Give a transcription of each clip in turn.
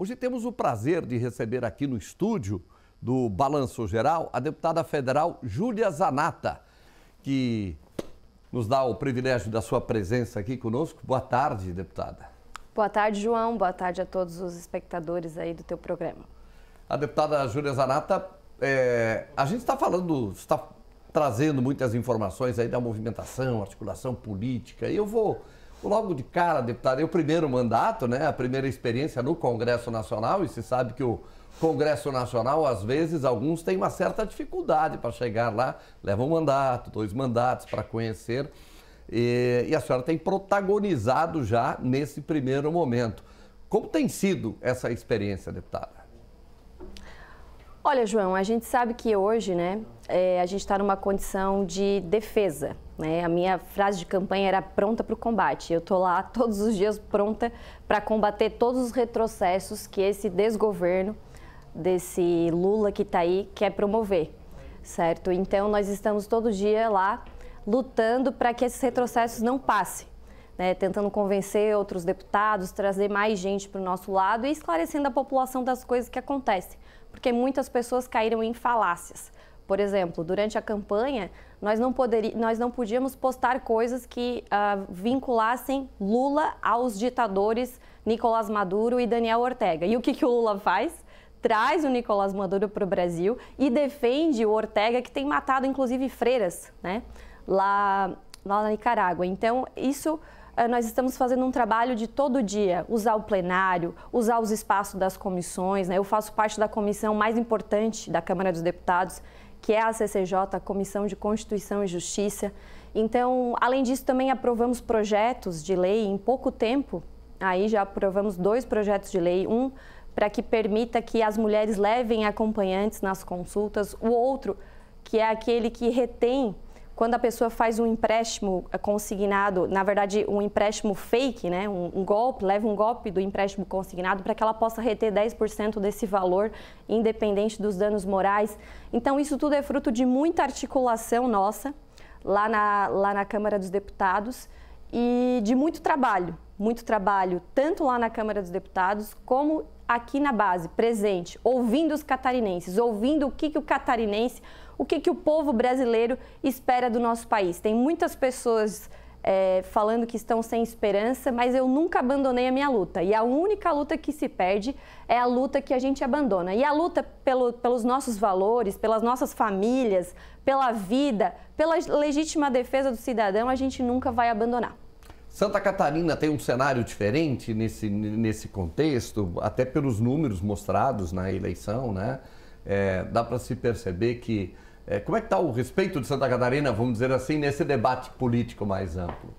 Hoje temos o prazer de receber aqui no estúdio do Balanço Geral a deputada federal Júlia Zanata, que nos dá o privilégio da sua presença aqui conosco. Boa tarde, deputada. Boa tarde, João. Boa tarde a todos os espectadores aí do teu programa. A deputada Júlia Zanata, é, a gente está falando, está trazendo muitas informações aí da movimentação, articulação política, e eu vou Logo de cara, deputado, é o primeiro mandato, né? A primeira experiência no Congresso Nacional, e se sabe que o Congresso Nacional, às vezes, alguns têm uma certa dificuldade para chegar lá, levam um mandato, dois mandatos para conhecer. E, e a senhora tem protagonizado já nesse primeiro momento. Como tem sido essa experiência, deputada? Olha, João, a gente sabe que hoje, né, é, a gente está numa condição de defesa. Né? A minha frase de campanha era pronta para o combate. Eu estou lá todos os dias pronta para combater todos os retrocessos que esse desgoverno desse Lula que está aí quer promover, certo? Então nós estamos todo dia lá lutando para que esses retrocessos não passem. Né, tentando convencer outros deputados, trazer mais gente para o nosso lado e esclarecendo a população das coisas que acontecem porque muitas pessoas caíram em falácias. Por exemplo, durante a campanha, nós não, poderia, nós não podíamos postar coisas que uh, vinculassem Lula aos ditadores Nicolás Maduro e Daniel Ortega. E o que, que o Lula faz? Traz o Nicolás Maduro para o Brasil e defende o Ortega, que tem matado inclusive freiras né? lá, lá na Nicarágua. Então, isso ah, nós estamos fazendo um trabalho de todo dia, usar o plenário, usar os espaços das comissões. Né? Eu faço parte da comissão mais importante da Câmara dos Deputados, que é a CCJ, a Comissão de Constituição e Justiça. Então, além disso, também aprovamos projetos de lei em pouco tempo. Aí já aprovamos dois projetos de lei, um para que permita que as mulheres levem acompanhantes nas consultas, o outro que é aquele que retém quando a pessoa faz um empréstimo é, consignado, na verdade, um empréstimo fake, né? um, um golpe, leva um golpe do empréstimo consignado para que ela possa reter 10% desse valor, independente dos danos morais. Então, isso tudo é fruto de muita articulação nossa lá na, lá na Câmara dos Deputados e de muito trabalho, muito trabalho, tanto lá na Câmara dos Deputados como aqui na base, presente, ouvindo os catarinenses, ouvindo o que, que o catarinense, o que, que o povo brasileiro espera do nosso país. Tem muitas pessoas é, falando que estão sem esperança, mas eu nunca abandonei a minha luta. E a única luta que se perde é a luta que a gente abandona. E a luta pelo, pelos nossos valores, pelas nossas famílias, pela vida, pela legítima defesa do cidadão, a gente nunca vai abandonar. Santa Catarina tem um cenário diferente nesse, nesse contexto, até pelos números mostrados na eleição, né? É, dá para se perceber que é, como é que está o respeito de Santa Catarina, vamos dizer assim, nesse debate político mais amplo?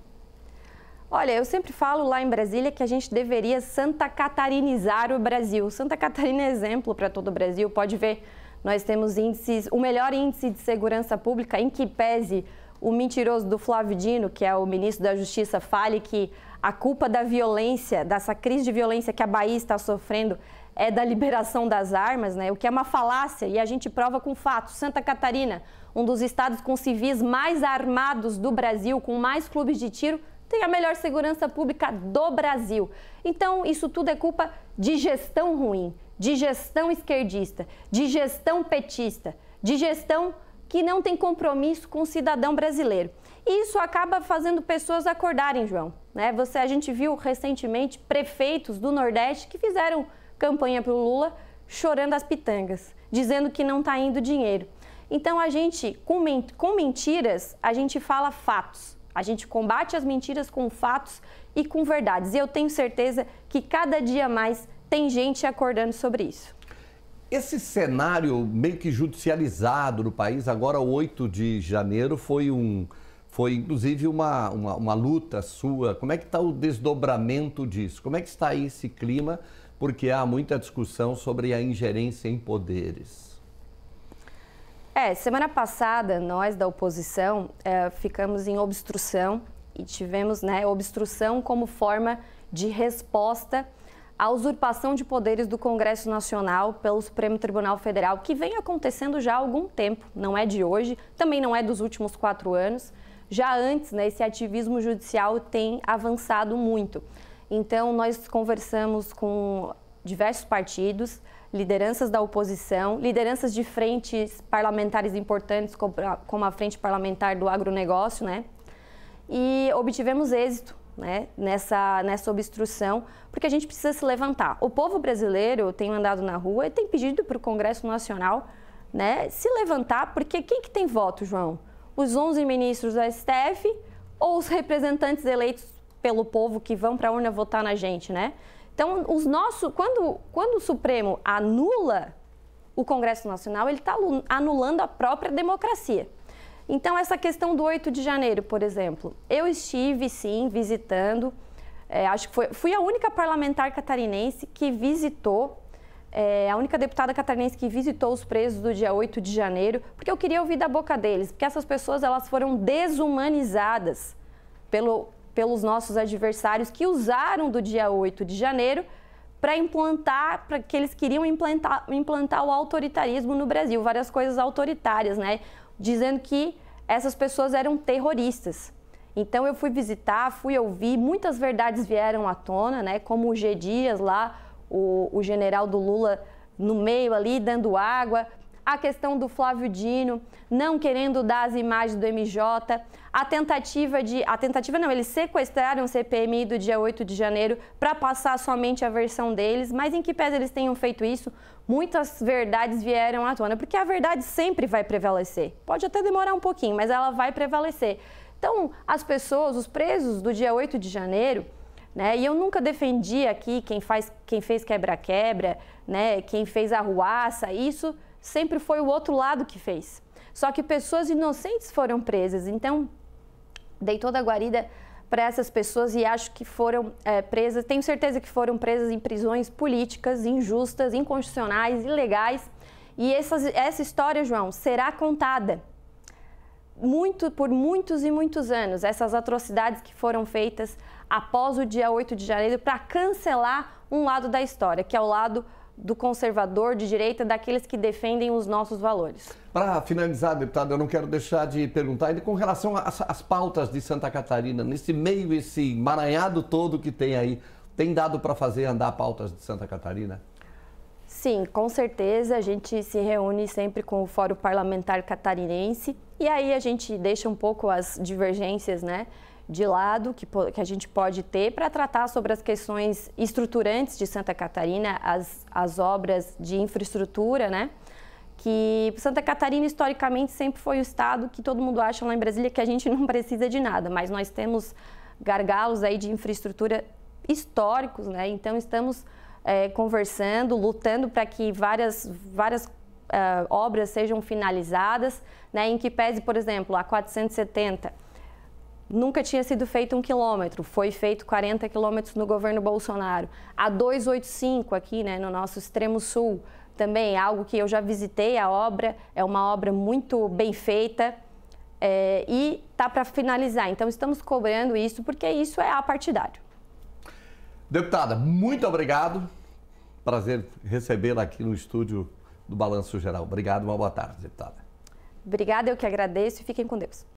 Olha, eu sempre falo lá em Brasília que a gente deveria santa catarinizar o Brasil. Santa Catarina é exemplo para todo o Brasil. Pode ver, nós temos índices, o melhor índice de segurança pública, em que pese o mentiroso do Flávio Dino, que é o ministro da Justiça, fale que a culpa da violência, dessa crise de violência que a Bahia está sofrendo, é da liberação das armas, né? o que é uma falácia e a gente prova com fatos. Santa Catarina, um dos estados com civis mais armados do Brasil, com mais clubes de tiro, tem a melhor segurança pública do Brasil. Então, isso tudo é culpa de gestão ruim, de gestão esquerdista, de gestão petista, de gestão que não tem compromisso com o cidadão brasileiro. Isso acaba fazendo pessoas acordarem, João. Né? Você, a gente viu recentemente prefeitos do Nordeste que fizeram campanha para o Lula chorando as pitangas, dizendo que não está indo dinheiro. Então a gente, com, mentiras, a gente fala fatos. A gente combate as mentiras com fatos e com verdades. E eu tenho certeza que cada dia mais tem gente acordando sobre isso. Esse cenário meio que judicializado no país, agora 8 de janeiro, foi um. Foi inclusive uma, uma, uma luta sua. Como é que está o desdobramento disso? Como é que está aí esse clima? Porque há muita discussão sobre a ingerência em poderes. É, semana passada, nós da oposição é, ficamos em obstrução e tivemos né, obstrução como forma de resposta a usurpação de poderes do Congresso Nacional pelo Supremo Tribunal Federal, que vem acontecendo já há algum tempo, não é de hoje, também não é dos últimos quatro anos. Já antes, né, esse ativismo judicial tem avançado muito. Então, nós conversamos com diversos partidos, lideranças da oposição, lideranças de frentes parlamentares importantes, como a Frente Parlamentar do Agronegócio, né? E obtivemos êxito né, nessa, nessa obstrução, porque a gente precisa se levantar. O povo brasileiro tem andado na rua e tem pedido para o Congresso Nacional né, se levantar, porque quem que tem voto, João? Os 11 ministros da STF ou os representantes eleitos pelo povo que vão para a urna votar na gente, né? Então, os nossos, quando, quando o Supremo anula o Congresso Nacional, ele está anulando a própria democracia. Então, essa questão do 8 de janeiro, por exemplo, eu estive sim visitando, é, acho que foi, fui a única parlamentar catarinense que visitou é, a única deputada catarinense que visitou os presos do dia 8 de janeiro, porque eu queria ouvir da boca deles, porque essas pessoas elas foram desumanizadas pelo, pelos nossos adversários que usaram do dia 8 de janeiro para implantar, para que eles queriam implantar, implantar o autoritarismo no Brasil, várias coisas autoritárias, né? Dizendo que essas pessoas eram terroristas. Então eu fui visitar, fui ouvir, muitas verdades vieram à tona, né? Como o G Dias lá, o, o general do Lula no meio ali dando água, a questão do Flávio Dino não querendo dar as imagens do MJ, a tentativa de. A tentativa não, eles sequestraram o CPMI do dia 8 de janeiro para passar somente a versão deles, mas em que pés eles tenham feito isso, muitas verdades vieram à tona, porque a verdade sempre vai prevalecer. Pode até demorar um pouquinho, mas ela vai prevalecer. Então, as pessoas, os presos do dia 8 de janeiro, né? E eu nunca defendi aqui quem faz, quem fez quebra-quebra, né? Quem fez arruaça, isso sempre foi o outro lado que fez. Só que pessoas inocentes foram presas. Então, dei toda a guarida para essas pessoas e acho que foram é, presas, tenho certeza que foram presas em prisões políticas, injustas, inconstitucionais, ilegais. E essas, essa história, João, será contada muito por muitos e muitos anos. Essas atrocidades que foram feitas após o dia 8 de janeiro para cancelar um lado da história, que é o lado do conservador, de direita, daqueles que defendem os nossos valores. Para finalizar, deputada, eu não quero deixar de perguntar ainda com relação às pautas de Santa Catarina, nesse meio, esse emaranhado todo que tem aí, tem dado para fazer andar pautas de Santa Catarina? Sim, com certeza. A gente se reúne sempre com o Fórum Parlamentar Catarinense e aí a gente deixa um pouco as divergências, né? de lado que, que a gente pode ter para tratar sobre as questões estruturantes de Santa Catarina, as, as obras de infraestrutura, né? que Santa Catarina historicamente sempre foi o estado que todo mundo acha lá em Brasília que a gente não precisa de nada, mas nós temos gargalos aí de infraestrutura históricos, né? Então estamos é, conversando, lutando para que várias várias uh, obras sejam finalizadas, né? Em que pese, por exemplo, a 470 Nunca tinha sido feito um quilômetro, foi feito 40 quilômetros no governo Bolsonaro. A 285 aqui, né, no nosso extremo sul, também é algo que eu já visitei a obra, é uma obra muito bem feita é, e tá para finalizar. Então estamos cobrando isso porque isso é apartidário. Deputada, muito obrigado. Prazer recebê-la aqui no estúdio do Balanço Geral. Obrigado, uma boa tarde, deputada. Obrigada, eu que agradeço e fiquem com Deus.